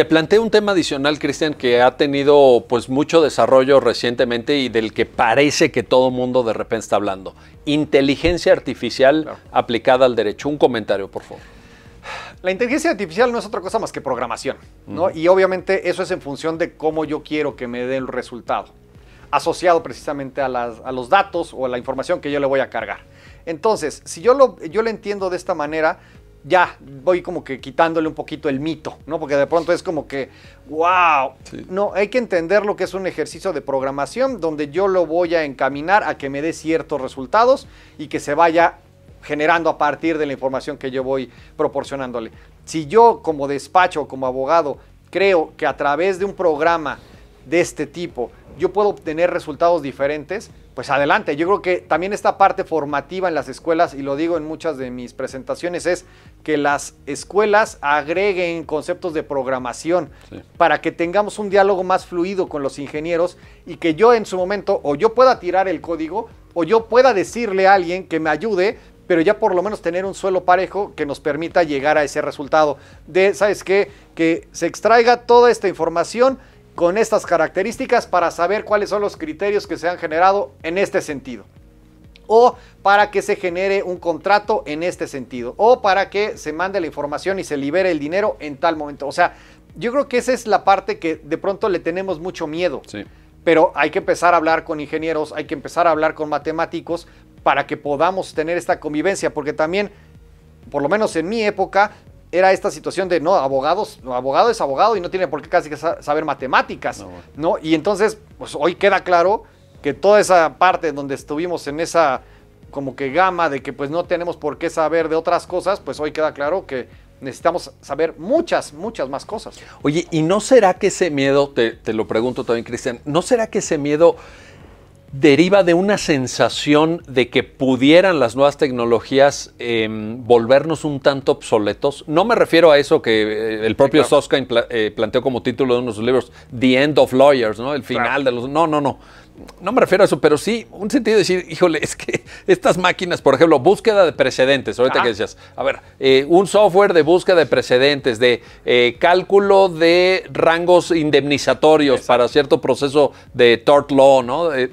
Te planteo un tema adicional, Cristian, que ha tenido pues mucho desarrollo recientemente y del que parece que todo el mundo de repente está hablando. Inteligencia artificial aplicada al derecho. Un comentario, por favor. La inteligencia artificial no es otra cosa más que programación, ¿no? Y obviamente eso es en función de cómo yo quiero que me dé el resultado, asociado precisamente a, los datos o a la información que yo le voy a cargar. Entonces, si yo lo, yo lo entiendo de esta manera, ya voy como que quitándole un poquito el mito, ¿no? Porque de pronto es como que, wow. No, hay que entender lo que es un ejercicio de programación donde yo lo voy a encaminar a que me dé ciertos resultados y que se vaya generando a partir de la información que yo voy proporcionándole. Si yo como despacho, como abogado, creo que a través de un programa de este tipo yo puedo obtener resultados diferentes, pues adelante. Yo creo que también esta parte formativa en las escuelas, y lo digo en muchas de mis presentaciones, es que las escuelas agreguen conceptos de programación para que tengamos un diálogo más fluido con los ingenieros y que yo en su momento o yo pueda tirar el código o yo pueda decirle a alguien que me ayude pero ya por lo menos tener un suelo parejo que nos permita llegar a ese resultado de, ¿sabes qué? Que se extraiga toda esta información, con estas características para saber cuáles son los criterios que se han generado en este sentido o para que se genere un contrato en este sentido, o para que se mande la información y se libere el dinero en tal momento. O sea, yo creo que esa es la parte que de pronto le tenemos mucho miedo. Pero hay que empezar a hablar con ingenieros, hay que empezar a hablar con matemáticos para que podamos tener esta convivencia, porque también, por lo menos en mi época, era esta situación de no, abogados, abogado es abogado y no tiene por qué casi saber matemáticas, no. Y entonces, pues hoy queda claro que toda esa parte donde estuvimos en esa como que gama de que pues no tenemos por qué saber de otras cosas, pues hoy queda claro que necesitamos saber muchas, muchas más cosas. Oye, ¿y no será que ese miedo, te, te lo pregunto también, Cristian, ¿no será que ese miedo deriva de una sensación de que pudieran las nuevas tecnologías em, volvernos un tanto obsoletos. No me refiero a eso que eh, el propio Soskain eh, planteó como título de sus libros, The End of Lawyers, ¿no? El final de los... No, no, no no me refiero a eso, pero sí un sentido de decir, híjole, es que estas máquinas, por ejemplo, búsqueda de precedentes, ahorita que decías, a ver, eh, un software de búsqueda de precedentes, de eh, cálculo de rangos indemnizatorios para cierto proceso de tort law, ¿no? Eh,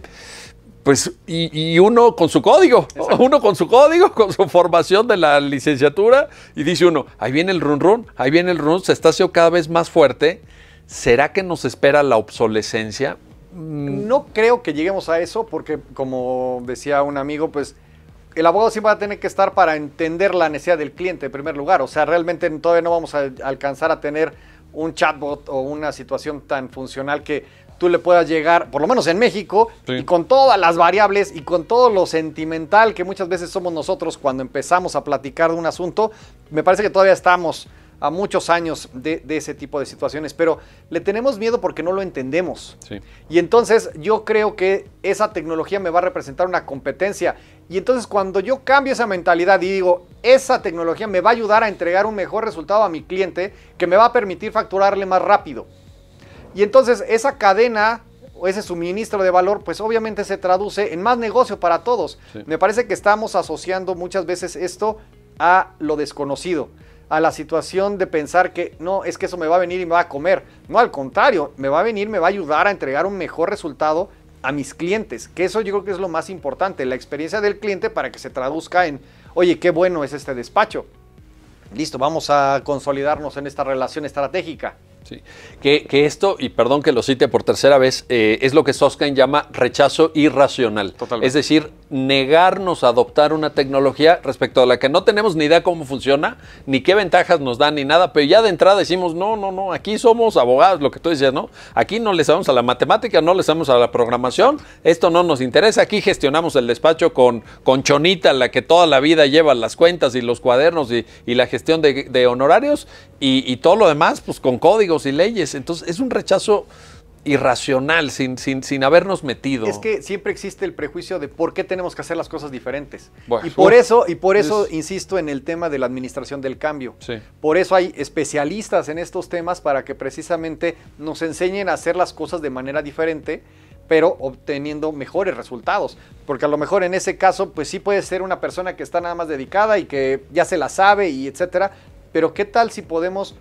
pues, y, uno con su código, uno con su código, con su formación de la licenciatura, y dice uno, ahí viene el run run, ahí viene el run, se está haciendo cada vez más fuerte. ¿Será que nos espera la obsolescencia? Mm. No creo que lleguemos a eso porque, como decía un amigo, pues el abogado siempre va a tener que estar para entender la necesidad del cliente en primer lugar. O sea, realmente todavía no vamos a alcanzar a tener un chatbot o una situación tan funcional que tú le puedas llegar, por lo menos en México, y con todas las variables y con todo lo sentimental que muchas veces somos nosotros cuando empezamos a platicar de un asunto, me parece que todavía estamos a muchos años de, ese tipo de situaciones, pero le tenemos miedo porque no lo entendemos. Y entonces yo creo que esa tecnología me va a representar una competencia. Y entonces cuando yo cambio esa mentalidad y digo, esa tecnología me va a ayudar a entregar un mejor resultado a mi cliente que me va a permitir facturarle más rápido. Y entonces esa cadena o ese suministro de valor, pues obviamente se traduce en más negocio para todos. Me parece que estamos asociando muchas veces esto a lo desconocido a la situación de pensar que no, es que eso me va a venir y me va a comer. No, al contrario, me va a venir, me va a ayudar a entregar un mejor resultado a mis clientes, que eso yo creo que es lo más importante, la experiencia del cliente para que se traduzca en, oye, qué bueno es este despacho. Listo, vamos a consolidarnos en esta relación estratégica. Sí. Que, esto, y perdón que lo cite por tercera vez, eh, es lo que Soskin llama rechazo irracional. Totalmente. Es decir, negarnos a adoptar una tecnología respecto a la que no tenemos ni idea cómo funciona, ni qué ventajas nos da, ni nada, pero ya de entrada decimos, no, no, no, aquí somos abogados, lo que tú decías, ¿no? Aquí no le damos a la matemática, no le damos a la programación, esto no nos interesa, aquí gestionamos el despacho con, con Chonita, la que toda la vida lleva las cuentas y los cuadernos y, la gestión de, honorarios, y, y todo lo demás, pues con códigos y leyes, entonces es un rechazo irracional, sin, sin, habernos metido. Es que siempre existe el prejuicio de por qué tenemos que hacer las cosas diferentes. y por eso, y por eso insisto en el tema de la administración del cambio. Por eso hay especialistas en estos temas para que precisamente nos enseñen a hacer las cosas de manera diferente pero obteniendo mejores resultados. Porque a lo mejor en ese caso, pues sí puede ser una persona que está nada más dedicada y que ya se la sabe y etcétera. Pero ¿qué tal si podemos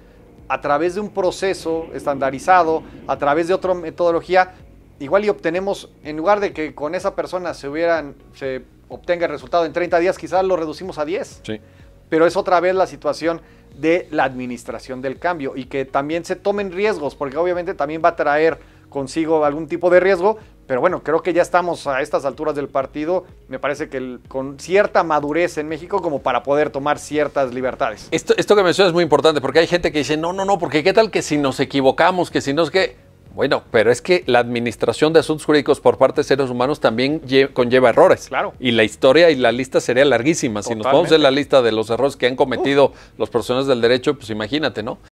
a través de un proceso estandarizado, a través de otra metodología, igual y obtenemos, en lugar de que con esa persona se, hubieran, se obtenga el resultado en 30 días, quizás lo reducimos a 10. Sí. Pero es otra vez la situación de la administración del cambio y que también se tomen riesgos, porque obviamente también va a traer consigo algún tipo de riesgo, pero bueno, creo que ya estamos a estas alturas del partido, me parece que con cierta madurez en México como para poder tomar ciertas libertades. Esto, que mencionas es muy importante porque hay gente que dice, no, no, no, porque qué tal que si nos equivocamos, que si no es que... Bueno, pero es que la administración de asuntos jurídicos por parte de seres humanos también conlleva errores. Claro. Y la historia y la lista sería larguísima. Si nos ponemos en la lista de los errores que han cometido los profesionales del derecho, pues imagínate, ¿no?